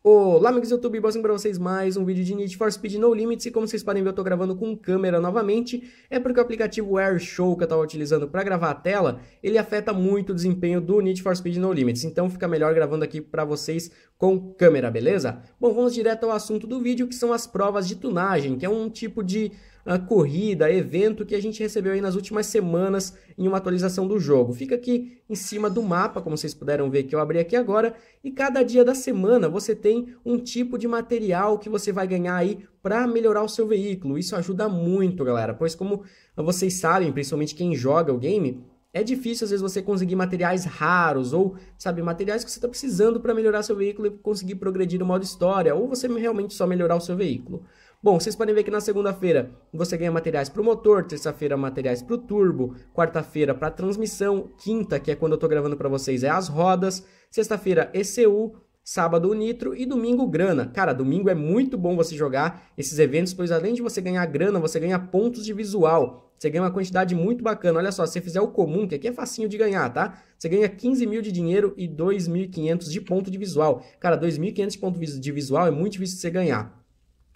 Olá, amigos do YouTube, bom para vocês mais um vídeo de Need for Speed No Limits e como vocês podem ver eu estou gravando com câmera novamente, é porque o aplicativo AirShow que eu tava utilizando para gravar a tela, ele afeta muito o desempenho do Need for Speed No Limits, então fica melhor gravando aqui para vocês com câmera, beleza? Bom, vamos direto ao assunto do vídeo que são as provas de tunagem, que é um tipo de a corrida, evento que a gente recebeu aí nas últimas semanas em uma atualização do jogo. Fica aqui em cima do mapa, como vocês puderam ver que eu abri aqui agora, e cada dia da semana você tem um tipo de material que você vai ganhar aí para melhorar o seu veículo. Isso ajuda muito, galera, pois como vocês sabem, principalmente quem joga o game, é difícil às vezes você conseguir materiais raros ou, sabe, materiais que você está precisando para melhorar seu veículo e conseguir progredir no modo história, ou você realmente só melhorar o seu veículo. Bom, vocês podem ver que na segunda-feira você ganha materiais para o motor, terça-feira materiais para o turbo, quarta-feira para a transmissão, quinta, que é quando eu estou gravando para vocês, é as rodas, sexta-feira ECU, sábado o nitro e domingo grana. Cara, domingo é muito bom você jogar esses eventos, pois além de você ganhar grana, você ganha pontos de visual. Você ganha uma quantidade muito bacana. Olha só, se você fizer o comum, que aqui é facinho de ganhar, tá? Você ganha 15 mil de dinheiro e 2.500 de ponto de visual. Cara, 2.500 de ponto de visual é muito difícil de você ganhar.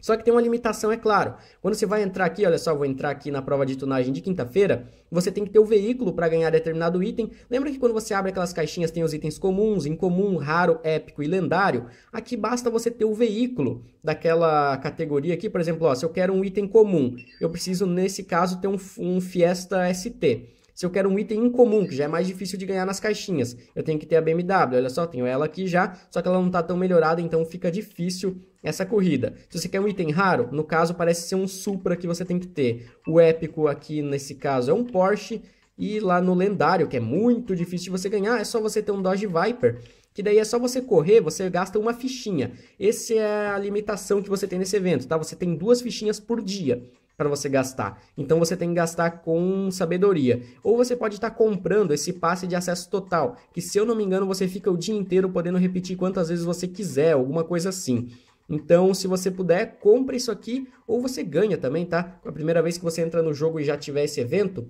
Só que tem uma limitação, é claro. Quando você vai entrar aqui, olha só, vou entrar aqui na prova de tunagem de quinta-feira, você tem que ter o veículo para ganhar determinado item. Lembra que quando você abre aquelas caixinhas tem os itens comuns, incomum, raro, épico e lendário? Aqui basta você ter o veículo daquela categoria aqui. Por exemplo, ó, se eu quero um item comum, eu preciso, nesse caso, ter um, um Fiesta ST. Se eu quero um item incomum, que já é mais difícil de ganhar nas caixinhas, eu tenho que ter a BMW. Olha só, tenho ela aqui já, só que ela não está tão melhorada, então fica difícil essa corrida. Se você quer um item raro, no caso parece ser um Supra que você tem que ter. O épico aqui, nesse caso, é um Porsche. E lá no lendário, que é muito difícil de você ganhar, é só você ter um Dodge Viper que daí é só você correr, você gasta uma fichinha. Essa é a limitação que você tem nesse evento, tá? Você tem duas fichinhas por dia para você gastar. Então você tem que gastar com sabedoria. Ou você pode estar tá comprando esse passe de acesso total, que se eu não me engano você fica o dia inteiro podendo repetir quantas vezes você quiser, alguma coisa assim. Então, se você puder, compre isso aqui ou você ganha também, tá? A primeira vez que você entra no jogo e já tiver esse evento,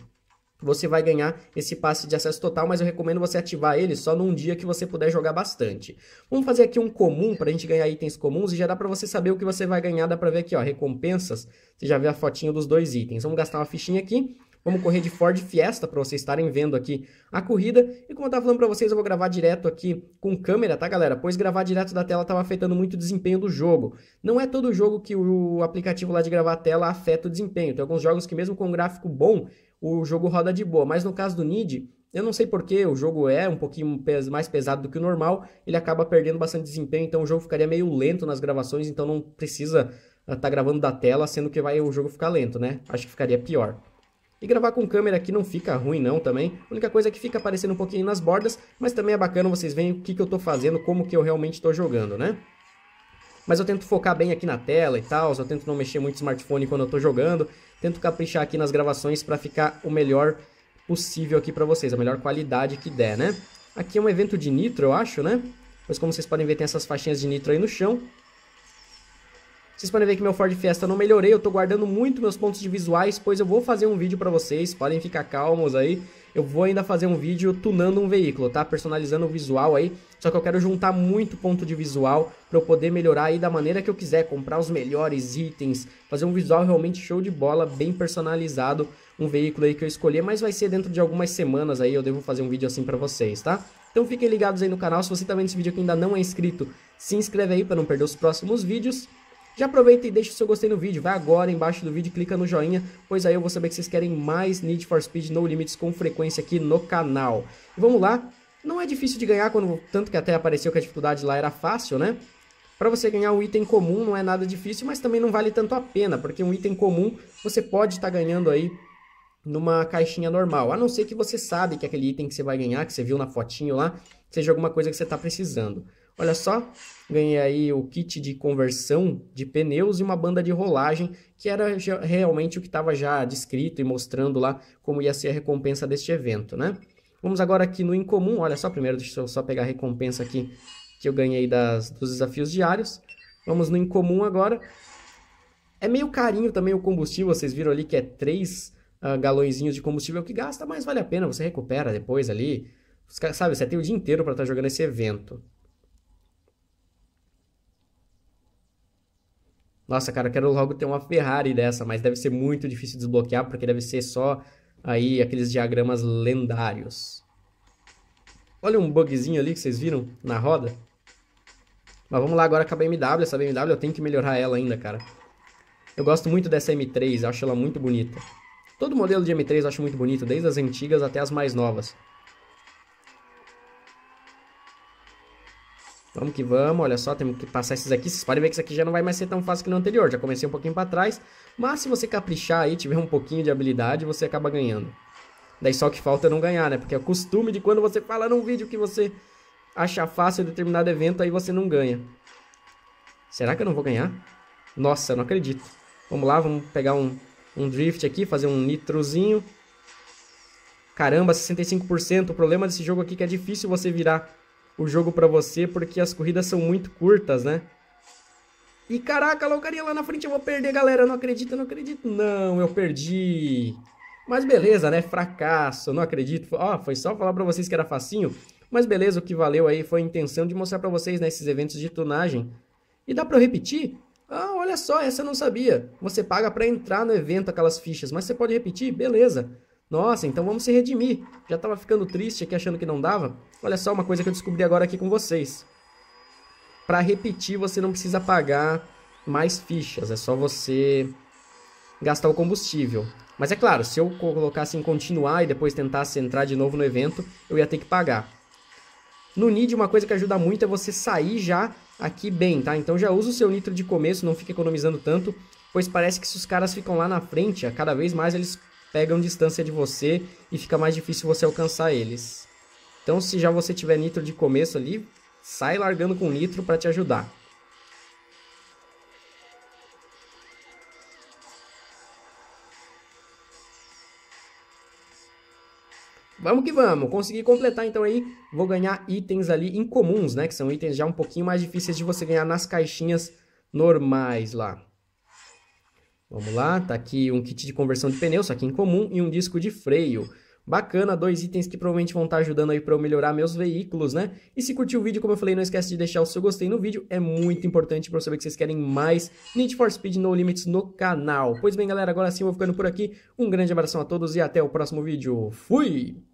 você vai ganhar esse passe de acesso total, mas eu recomendo você ativar ele só num dia que você puder jogar bastante. Vamos fazer aqui um comum para a gente ganhar itens comuns e já dá para você saber o que você vai ganhar, dá para ver aqui, ó, recompensas, você já vê a fotinho dos dois itens. Vamos gastar uma fichinha aqui, Vamos correr de Ford Fiesta para vocês estarem vendo aqui a corrida. E como eu estava falando para vocês, eu vou gravar direto aqui com câmera, tá, galera? Pois gravar direto da tela estava afetando muito o desempenho do jogo. Não é todo jogo que o aplicativo lá de gravar a tela afeta o desempenho. Tem alguns jogos que mesmo com um gráfico bom, o jogo roda de boa. Mas no caso do Nid, eu não sei porque o jogo é um pouquinho mais pesado do que o normal, ele acaba perdendo bastante desempenho, então o jogo ficaria meio lento nas gravações, então não precisa estar ah, tá gravando da tela, sendo que vai o jogo ficar lento, né? Acho que ficaria pior. E gravar com câmera aqui não fica ruim não também, a única coisa é que fica aparecendo um pouquinho nas bordas, mas também é bacana vocês verem o que, que eu estou fazendo, como que eu realmente estou jogando, né? Mas eu tento focar bem aqui na tela e tal, eu tento não mexer muito o smartphone quando eu estou jogando, Tento caprichar aqui nas gravações para ficar o melhor possível aqui para vocês, a melhor qualidade que der, né? Aqui é um evento de nitro, eu acho, né? Pois como vocês podem ver, tem essas faixinhas de nitro aí no chão. Vocês podem ver que meu Ford Fiesta não melhorei, eu tô guardando muito meus pontos de visuais, pois eu vou fazer um vídeo pra vocês, podem ficar calmos aí. Eu vou ainda fazer um vídeo tunando um veículo, tá? Personalizando o visual aí só que eu quero juntar muito ponto de visual para eu poder melhorar aí da maneira que eu quiser, comprar os melhores itens, fazer um visual realmente show de bola, bem personalizado, um veículo aí que eu escolher, mas vai ser dentro de algumas semanas aí, eu devo fazer um vídeo assim para vocês, tá? Então fiquem ligados aí no canal, se você tá vendo esse vídeo aqui ainda não é inscrito, se inscreve aí para não perder os próximos vídeos. Já aproveita e deixa o seu gostei no vídeo, vai agora embaixo do vídeo, clica no joinha, pois aí eu vou saber que vocês querem mais Need for Speed No Limits com frequência aqui no canal. E vamos lá, não é difícil de ganhar, quando, tanto que até apareceu que a dificuldade lá era fácil, né? Para você ganhar um item comum não é nada difícil, mas também não vale tanto a pena, porque um item comum você pode estar tá ganhando aí numa caixinha normal, a não ser que você sabe que aquele item que você vai ganhar, que você viu na fotinho lá, seja alguma coisa que você está precisando. Olha só, ganhei aí o kit de conversão de pneus e uma banda de rolagem, que era realmente o que estava já descrito e mostrando lá como ia ser a recompensa deste evento, né? Vamos agora aqui no incomum. Olha só, primeiro deixa eu só pegar a recompensa aqui que eu ganhei das, dos desafios diários. Vamos no incomum agora. É meio carinho também o combustível, vocês viram ali que é 3 uh, ah, galõezinhos de combustível é que gasta, mas vale a pena, você recupera depois ali. Você, sabe, você tem o dia inteiro para estar tá jogando esse evento. Nossa, cara, eu quero logo ter uma Ferrari dessa, mas deve ser muito difícil desbloquear, porque deve ser só aí aqueles diagramas lendários. Olha um bugzinho ali que vocês viram na roda. Mas vamos lá agora com a BMW. Essa BMW eu tenho que melhorar ela ainda, cara. Eu gosto muito dessa M3, acho ela muito bonita. Todo modelo de M3 eu acho muito bonito, desde as antigas até as mais novas. Vamos que vamos, olha só, temos que passar esses aqui. Vocês podem ver que isso aqui já não vai mais ser tão fácil que no anterior. Já comecei um pouquinho para trás, mas se você caprichar aí, tiver um pouquinho de habilidade, você acaba ganhando. Daí só que falta é não ganhar, né? Porque é o costume de quando você fala num vídeo que você acha fácil determinado evento, aí você não ganha. Será que eu não vou ganhar? Nossa, não acredito. Vamos lá, vamos pegar um, um drift aqui, fazer um nitrozinho. Caramba, 65%. O problema desse jogo aqui é que é difícil você virar o jogo para você, porque as corridas são muito curtas, né? E caraca, a loucaria lá na frente, eu vou perder, galera. não acredito, não acredito. Não, eu perdi. Mas beleza, né? Fracasso, não acredito. Ó, oh, foi só falar para vocês que era facinho. Mas beleza, o que valeu aí foi a intenção de mostrar para vocês nesses né, eventos de tunagem. E dá para eu repetir? Ah, olha só, essa eu não sabia. Você paga para entrar no evento aquelas fichas, mas você pode repetir? Beleza. Nossa, então vamos se redimir. Já estava ficando triste aqui achando que não dava. Olha só uma coisa que eu descobri agora aqui com vocês. Para repetir, você não precisa pagar mais fichas, é só você gastar o combustível. Mas é claro, se eu colocasse em continuar e depois tentasse entrar de novo no evento, eu ia ter que pagar. No Nid, uma coisa que ajuda muito é você sair já aqui bem, tá? Então já usa o seu nitro de começo, não fica economizando tanto, pois parece que se os caras ficam lá na frente, cada vez mais eles pegam distância de você e fica mais difícil você alcançar eles. Então, se já você tiver nitro de começo ali, sai largando com nitro para te ajudar. Vamos que vamos, consegui completar então aí, vou ganhar itens ali incomuns, né, que são itens já um pouquinho mais difíceis de você ganhar nas caixinhas normais lá. Vamos lá, tá aqui um kit de conversão de pneu, só que em comum, e um disco de freio. Bacana, dois itens que provavelmente vão estar tá ajudando aí para eu melhorar meus veículos, né? E se curtiu o vídeo, como eu falei, não esquece de deixar o seu gostei no vídeo, é muito importante para eu saber que vocês querem mais Need for Speed No Limits no canal. Pois bem, galera, agora sim eu vou ficando por aqui. Um grande abração a todos e até o próximo vídeo. Fui!